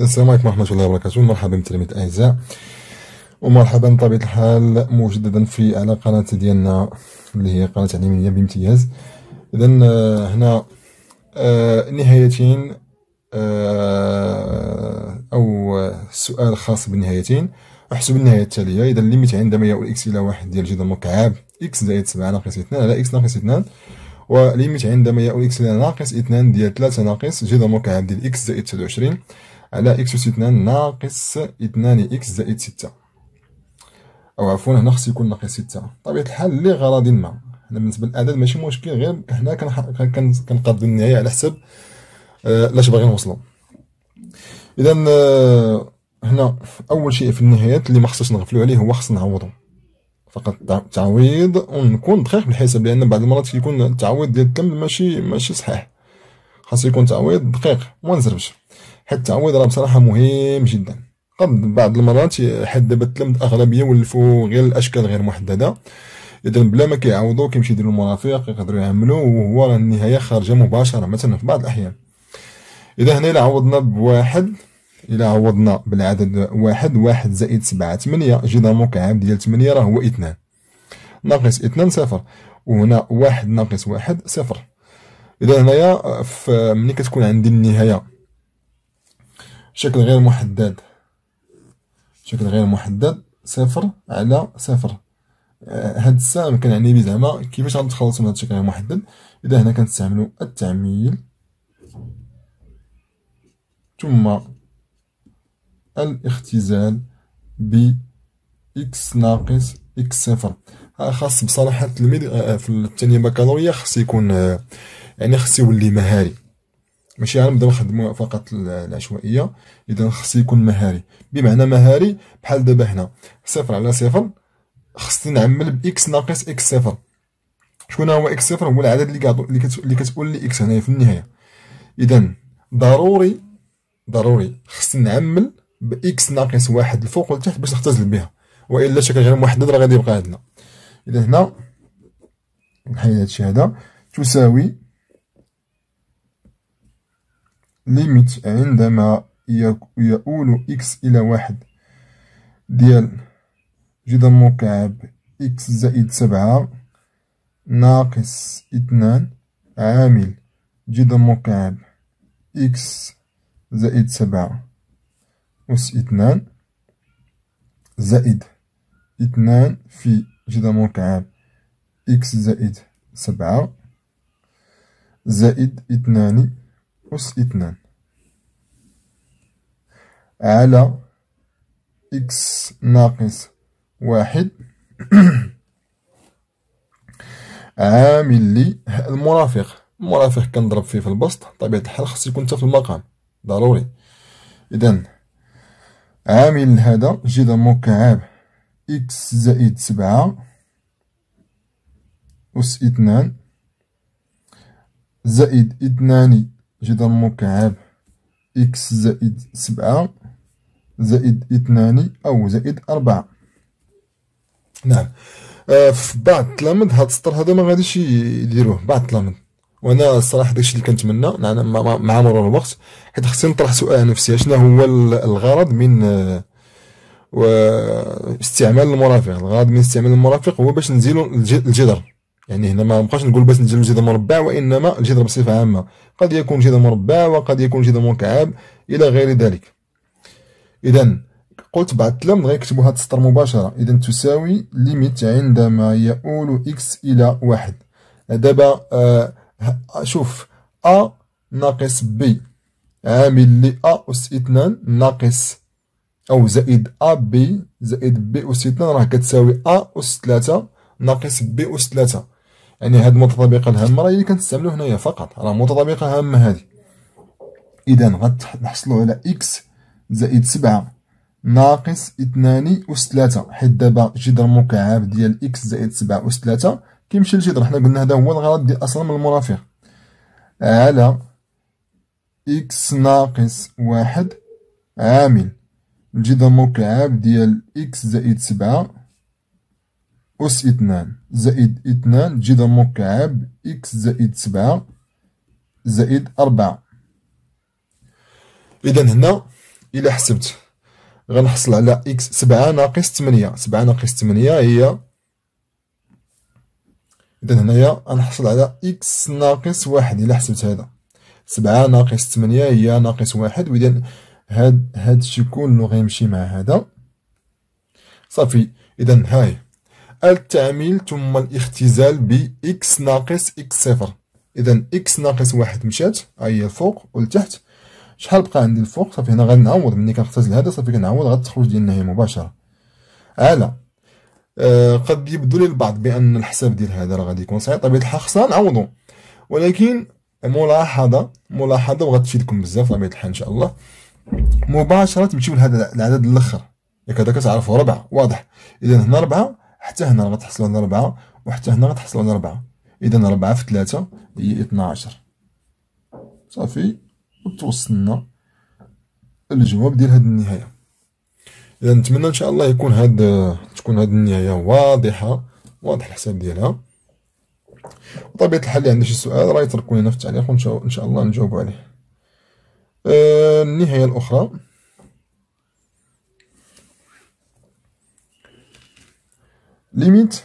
السلام عليكم ورحمة الله وبركاته مرحبا بتلاميذ الأعزاء ومرحبا بطبيعة الحال مجددا في على قناة ديالنا اللي هي قناة تعليمية بامتياز إذا آه، هنا آه، نهايتين آه، أو سؤال خاص بالنهايتين احسب النهاية التالية إذا الليميت عندما يؤول إكس إلى واحد ديال جذر مكعب إكس زائد سبعة ناقص اثنان على إكس ناقص اثنان وليميت عندما يؤول إكس إلى ناقص اثنان ديال ثلاثة ناقص جذر مكعب ديال إكس زائد تسعة وعشرين على إكس أس اثنان ناقص اثنان إكس زائد ستة أو عفوا هنا خص يكون ناقص ستة طبيعة الحال لغرض ما هنا بالنسبة للأعداد ماشي مشكل غير هنا كنقضي النهاية على حسب آه، لاش باغي نوصلو إذا آه، هنا أول شيء في النهاية اللي ما نغفلو عليه هو خصنا نعوضو فقط تعويض ونكون دقيق بالحساب لان بعض المرات كيكون التعويض ديال الكم ماشي ماشي صحيح خاص يكون تعويض دقيق وما نزربش حيت التعويض راه بصراحه مهم جدا قد بعض المرات حد دابا تلمد الاغلبيه ولفوا غير الاشكال غير محدده اذا بلا ما كيعوضوا كيمشي يديروا المرافق يقدروا يعملوا وهو راه النهايه خارجه مباشره مثلا في بعض الاحيان اذا هنا الا عوضنا بواحد الا عوضنا بالعدد واحد واحد زائد سبعة ثمانية جذر مكعب ديال ثمانية راه هو اثنان ناقص اثنان صفر وهنا واحد ناقص واحد صفر اذا هنايا ملي كتكون عندي النهايه شكل غير محدد شكل غير محدد صفر على صفر آه، هاد الساعة مكان يعني به زعما كيفاش غنتخلصو من هاد الشكل غير محدد إذا هنا كنستعملو التعميل ثم الاختزال ب إكس ناقص إكس صفر آه، خاص بصراحة آه، في الثانية بكالوريا خاص يكون يعني خاص يولي مهاري ماشي غير يعني نبداو نخدموا فقط العشوائيه اذا خص يكون مهاري بمعنى مهاري بحال دابا هنا صفر على صفر خصني نعمل باكس ناقص اكس صفر شكون هو اكس صفر هو العدد اللي كعضو... اللي كتقول لي اكس هنايا في النهايه اذا ضروري ضروري خصني نعمل باكس ناقص واحد الفوق والتحت باش نختزل بها والا شكل غير محدد راه غادي يبقى عندنا اذا هنا نحيد هادشي هذا تساوي ليميت عندما يؤول إكس إلى واحد ديال جدر مكعب إكس زائد سبعة ناقص اثنان عامل جدر مكعب إكس زائد سبعة أس اثنان زائد اثنان في جدر مكعب إكس زائد سبعة زائد اثنان إثنان على إكس ناقص واحد عامل لي المرافق المرافق كنضرب فيه في البسط طبيعة الحال خص يكون حتى في المقام ضروري إذا عامل هذا جذر مكعب إكس زائد سبعة أس اثنان زائد اثنان جدا مكعب إكس زائد سبعة زائد اثنان أو زائد أربعة نعم آه في بعض التلامد هاد السطر هذا ما غاديش يديروه بعض التلامد وانا الصراحه داكشي اللي كنتمنى نعم، نعم، مع مرور الوقت حيت خصني نطرح سؤال نفسي شنو هو الغرض من آه، استعمال المرافق الغرض من استعمال المرافق هو باش نزيلو الجدر يعني هنا ما بقاش نقول بس نجزم الجذر مربع وانما الجذر بصفه عامه قد يكون جذر مربع وقد يكون جذر مكعب الى غير ذلك اذا قلت بعد التلم غنكتبوا هذا السطر مباشره اذا تساوي ليميت عندما يؤول اكس الى واحد دابا آه شوف ا ناقص بي عامل لي ا اس 2 ناقص او زائد ا بي زائد بي اس 2 راه كتساوي ا اس 3 ناقص بي اس 3 يعني هاد المتطابقه الهامه هي اللي كنستعملو هنايا فقط راه متطابقه هامه هادي اذا غتحصلوا على اكس زائد سبعة ناقص اثنان أس ثلاثة حيت دابا جذر مكعب ديال اكس زائد سبعة أس ثلاثة كيمشي للجذر حنا قلنا هذا هو الغرض ديال أصلا من المرافق على اكس ناقص واحد عامل الجذر المكعب ديال اكس زائد سبعة أس اثنان زائد اثنان جدا مكعب إكس زائد سبعة زائد أربعة إذا هنا إلا حسبت غنحصل على إكس سبعة ناقص ثمانية سبعة ناقص ثمانية هي إذا هنايا غنحصل على إكس ناقص واحد إلا حسبت هذا سبعة ناقص ثمانية هي ناقص واحد وإذا هاد هاد الشي كله غيمشي مع هذا صافي إذا هاي التعميل ثم الاختزال ب x ناقص x صفر اذا x ناقص واحد مشات هي الفوق والتحت شحال بقى عندي الفوق صافي هنا غنعوض ملي كنختزل هذا صافي كنعوض غتخرج ديالنا هي مباشره على آه قد يبدو للبعض بان الحساب ديال هذا راه غادي يكون صعيب طبيعه الحال خصنا نعوضو ولكن ملاحظه ملاحظه وغتفيدكم بزاف طبيعه الحال ان شاء الله مباشره تمشيو لهذا العدد الاخر ياك هذا كتعرفوا ربعه واضح اذا هنا ربعه حتى هنا غتحصلوا على 4 وحتى هنا غتحصلوا على 4 اذا 4 في 3 هي 12 صافي وتوصلنا الجواب ديال هذه النهايه اذا نتمنى ان شاء الله يكون هاد تكون هاد النهايه واضحه واضح الحساب ديالها وطبيعه الحال اللي عندي شي سؤال راه يتركوني هنا في التعليق وان شاء الله نجاوبو عليه آه النهايه الاخرى ليميت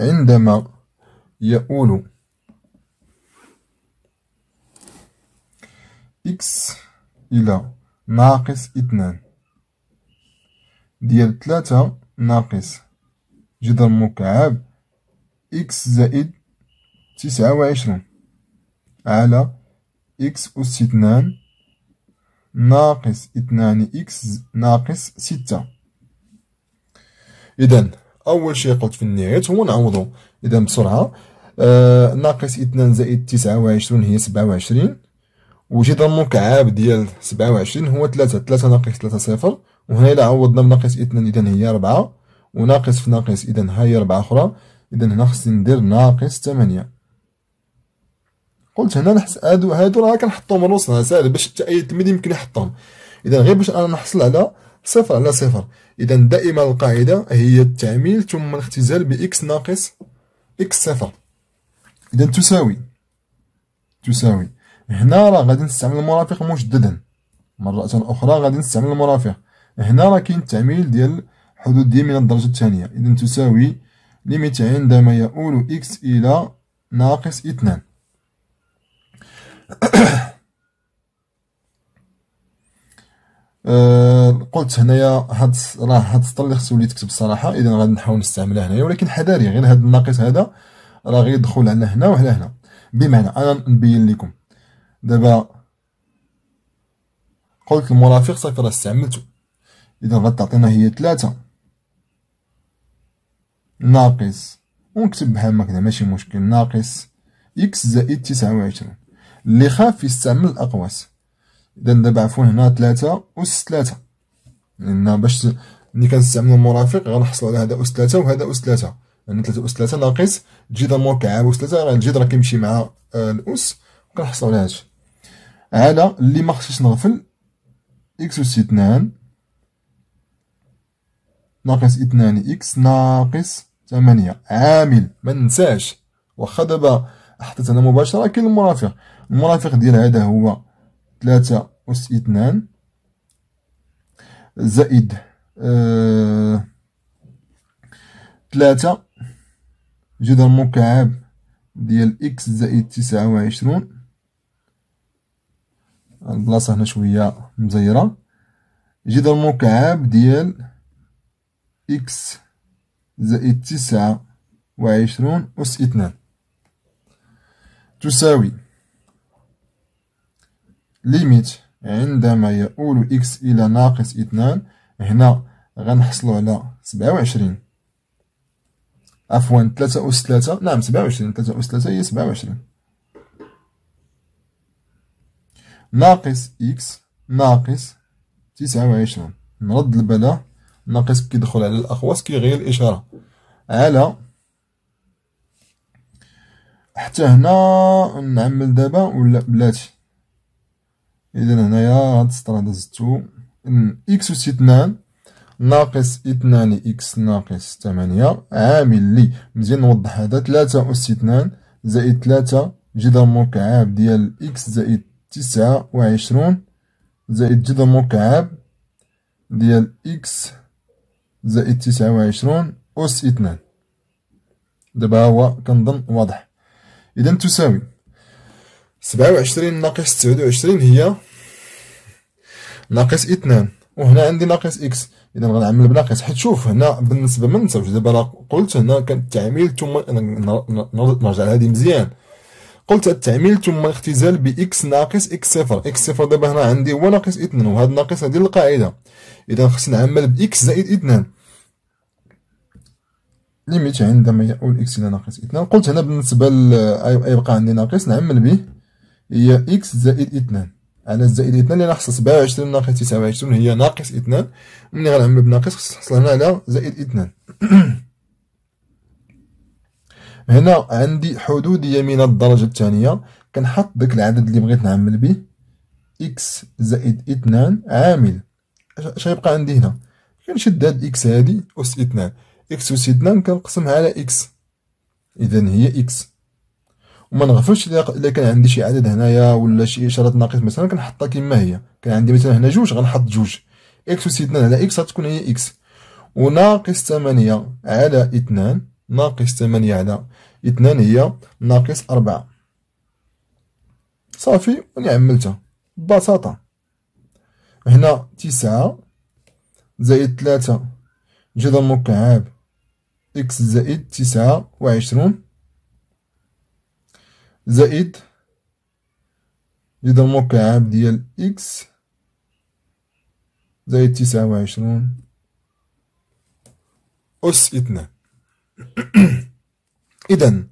عندما يؤول x إلى ناقص اثنان ديال ثلاثة ناقص جذر مكعب x زائد تسعة وعشرون على x أس اثنان ناقص اثنان x ناقص ستة اذا اول شيء قلت في النهاية هو نعوضه اذا بسرعه آه ناقص 2 زائد 29 هي 27 وجد المكعب ديال 27 هو 3 3 ناقص 3 صفر وهنا الى عوضنا بناقص 2 اذا هي 4 وناقص في ناقص اذا ها هي 4 اخرى اذا هنا خصني ندير ناقص 8 قلت هنا نحس هادو هادو راه كنحطهم راسنا ساهل باش حتى اي تلميذ يمكن يحطهم اذا غير باش انا نحصل على صفر على صفر إذا دائما القاعدة هي التعميل ثم الاختزال بإكس ناقص إكس صفر إذا تساوي تساوي هنا راه غادي نستعمل المرافق مجددا مرة أخرى غادي نستعمل المرافق هنا راه كاين التعميل ديال حدود دي من الدرجة الثانية إذا تساوي ليميت عندما يؤول إكس إلى ناقص اثنان أه، قلت هنايا هاد راه هاد السطر اللي خصو اللي تكتب الصراحه اذا غادي نحاول نستعملها هنايا ولكن حذاري غير هاد الناقص هذا راه غير يدخل على هنا وعلى هنا بمعنى انا نبين لكم دابا قلت المرافق صافي راه استعملتو اذا غتعطينا هي ثلاثة ناقص ونكتب بحال ما ماشي مشكل ناقص اكس زائد تسعة اللي خاف يستعمل الاقواس اذا دابا عفوا هنا ثلاثة أس ثلاثة لأن باش ملي كنستعملو المرافق غنحصلو على هدا أس ثلاثة وهدا أس ثلاثة لأن ثلاثة أس ثلاثة ناقص جدر مكعب بأس ثلاثة راه الجذر كيمشي مع آه، الأس وكنحصلو على هادشي على اللي ما خصنيش نغفل إكس أس اثنان ناقص اثنان إكس ناقص ثمانية عامل ما ننساش واخا دابا حطيت أنا مباشرة كاين المرافق المرافق ديال هدا هو ثلاثة أس اثنان زائد آه ثلاثة جذر مكعب ديال إكس زائد تسعة وعشرون البلاصة هنا شوية مزيرة جذر مكعب ديال إكس زائد تسعة وعشرون أس اثنان تساوي ليميت عندما يؤول إكس إلى ناقص اثنان هنا غنحصلو على سبعة وعشرين عفوا ثلاثة أس ثلاثة نعم سبعة وعشرين ثلاثة أس ثلاثة هي سبعة وعشرين ناقص إكس ناقص تسعة وعشرين نرد البلا ناقص كيدخل على الأقواس كيغير الإشارة على حتى هنا نعمل دابا ولا بلاتي إذا هنايا هاد السطر هدا زدتو إكس أس اثنان ناقص اثنان إكس ناقص ثمانية عامل لي مزيان نوضح هذا ثلاثة أس اثنان زائد ثلاثة جذر مكعب ديال إكس زائد تسعة وعشرون زائد جذر مكعب ديال إكس زائد تسعة وعشرون أس اثنان دابا هو كنظن واضح إذن تساوي سبعة وعشرين ناقص تسعود وعشرين هي ناقص اثنان وهنا عندي ناقص اكس اذا غنعمل بناقص حيت شوف هنا بالنسبه من ننساوش دابا راه قلت هنا كان التعميل ثم نرجع لهذه مزيان قلت التعميل ثم الاختزال باكس ناقص اكس صفر اكس صفر دابا هنا عندي هو ناقص اثنان وهذا ناقص هذه القاعده اذا خصني نعمل باكس زائد اثنان ليميت عندما يؤول اكس الى ناقص اثنان قلت هنا بالنسبه ل... يبقى عندي ناقص نعمل به هي إكس زائد اثنان على زائد اثنان اللي ناقص 27 ناقص 29 هي ناقص اثنان ملي غنعمل بناقص خص نحصل هنا على زائد اثنان هنا عندي حدودية من الدرجة الثانية كنحط داك العدد اللي بغيت نعمل به إكس زائد اثنان عامل اش غيبقى عندي هنا كنشد هاد إكس هادي أس اثنان إكس أس اثنان كنقسمها على إكس إذا هي إكس وما نغفلش الا كان عندي شي عدد هنايا ولا شي اشاره ناقص مثلا كنحطها كما هي كان عندي مثلا هنا جوج غنحط جوج اكس وسيدنا على اكس غتكون هي اكس وناقص 8 على 2 ناقص 8 على 2 هي ناقص 4 صافي وني عملتها ببساطه هنا 9 زائد 3 جذر مكعب اكس زائد 29 زائد إذا مكعب ديال إكس زائد تسعة وعشرون أس اثنان إذا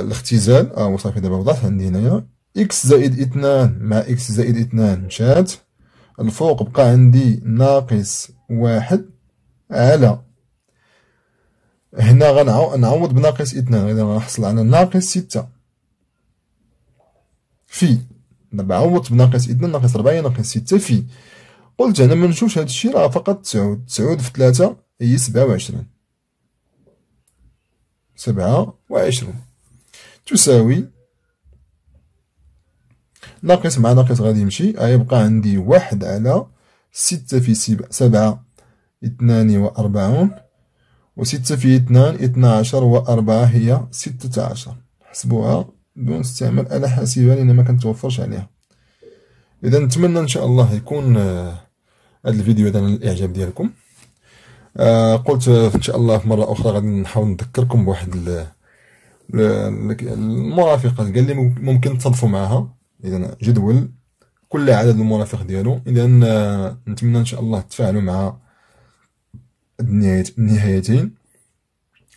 الاختزال اه صافي دابا وضحت عندي هنايا إكس زائد اثنان مع إكس زائد اثنان مشات الفوق بقى عندي ناقص واحد على هنا غنعوض بناقص اثنان إذا غنحصل على ناقص ستة في دابا عوضت بناقص اثنان ناقص ربعة ناقص ستة في قلت أنا ما نشوفش هاد الشيء راه فقط تسعود تسعود في ثلاثة هي سبعة وعشرين سبعة وعشرين تساوي ناقص مع ناقص غادي يمشي غيبقى عندي واحد على ستة في سبعة اثنان وأربعون وستة في اثنان اثنى عشر وأربعة هي ستة عشر حسبوها بدون استعمال آلة حاسبة لأن يعني ما كنتوفرش عليها إذا نتمنى إن شاء الله يكون آه، هذا الفيديو هذا الإعجاب ديالكم آه قلت إن شاء الله في مرة أخرى غادي نحاول نذكركم بواحد المرافقة قال لي ممكن تصادفوا معها إذا جدول كل عدد المرافق ديالو إذا آه، نتمنى إن شاء الله تفاعلوا مع النهايه النهايتين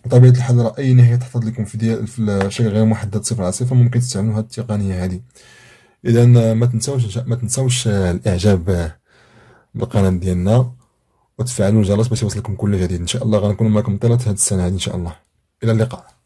بطبيعه الحال راه اي نهايه تحطت لكم في ديال في شكل غير محدد صفر على صفر ممكن تستعملوا هذه التقنيه هذه اذا ما تنساوش ما تنساوش الاعجاب بالقناه ديالنا وتفعلوا الجرس باش يوصلكم كل جديد ان شاء الله غنكون معكم طيله هذه السنه هذه ان شاء الله الى اللقاء